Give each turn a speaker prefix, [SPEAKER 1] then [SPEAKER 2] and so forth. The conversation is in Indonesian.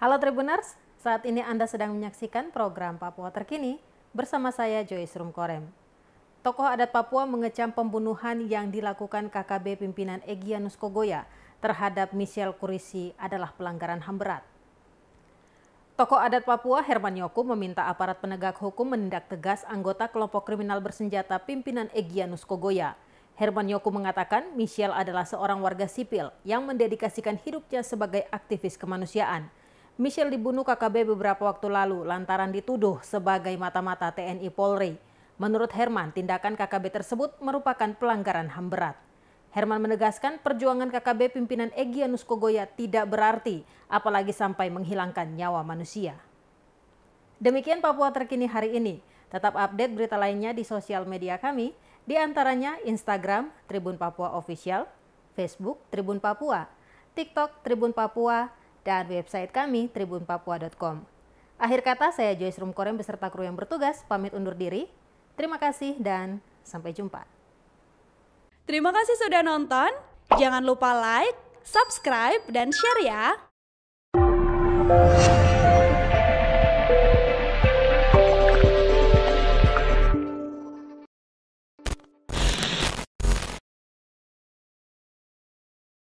[SPEAKER 1] Halo Tribuners, saat ini Anda sedang menyaksikan program Papua Terkini bersama saya Joyce Rumkorem. Tokoh adat Papua mengecam pembunuhan yang dilakukan KKB pimpinan Egyanus Kogoya terhadap Michelle Kurisi adalah pelanggaran HAM berat. Tokoh adat Papua Herman Yoku meminta aparat penegak hukum menindak tegas anggota kelompok kriminal bersenjata pimpinan Egyanus Kogoya. Herman Yoku mengatakan Michelle adalah seorang warga sipil yang mendedikasikan hidupnya sebagai aktivis kemanusiaan – Michelle dibunuh KKB beberapa waktu lalu lantaran dituduh sebagai mata-mata TNI Polri. Menurut Herman, tindakan KKB tersebut merupakan pelanggaran HAM berat. Herman menegaskan perjuangan KKB pimpinan Egyanus Kogoya tidak berarti, apalagi sampai menghilangkan nyawa manusia. Demikian Papua terkini hari ini. Tetap update berita lainnya di sosial media kami, di antaranya Instagram Tribun Papua Official, Facebook Tribun Papua, TikTok Tribun Papua, dan website kami tribunpapua.com. Akhir kata saya Joyce Rumkorem beserta kru yang bertugas pamit undur diri. Terima kasih dan sampai jumpa.
[SPEAKER 2] Terima kasih sudah nonton. Jangan lupa like, subscribe, dan share ya.